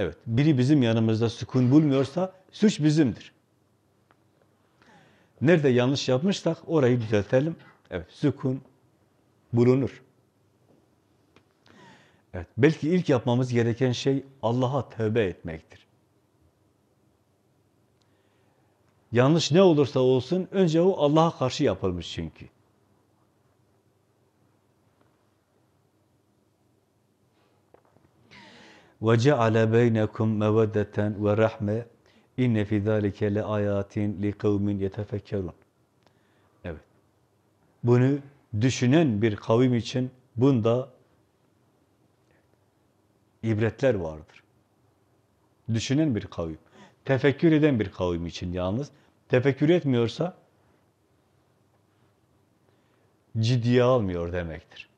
Evet. Biri bizim yanımızda sükun bulmuyorsa suç bizimdir. Nerede yanlış yapmışsak orayı düzeltelim. Evet. Sükun bulunur. Evet. Belki ilk yapmamız gereken şey Allah'a tövbe etmektir. Yanlış ne olursa olsun önce o Allah'a karşı yapılmış çünkü. وَجَعَلَ بَيْنَكُمْ مَوَدَّةً وَرَحْمَةً اِنَّ فِي ذَٰلِكَ لَآيَاتٍ لِقَوْمٍ يَتَفَكَّرُونَ Evet. Bunu düşünen bir kavim için bunda ibretler vardır. Düşünen bir kavim. Tefekkür eden bir kavim için yalnız. Tefekkür etmiyorsa ciddiye almıyor demektir.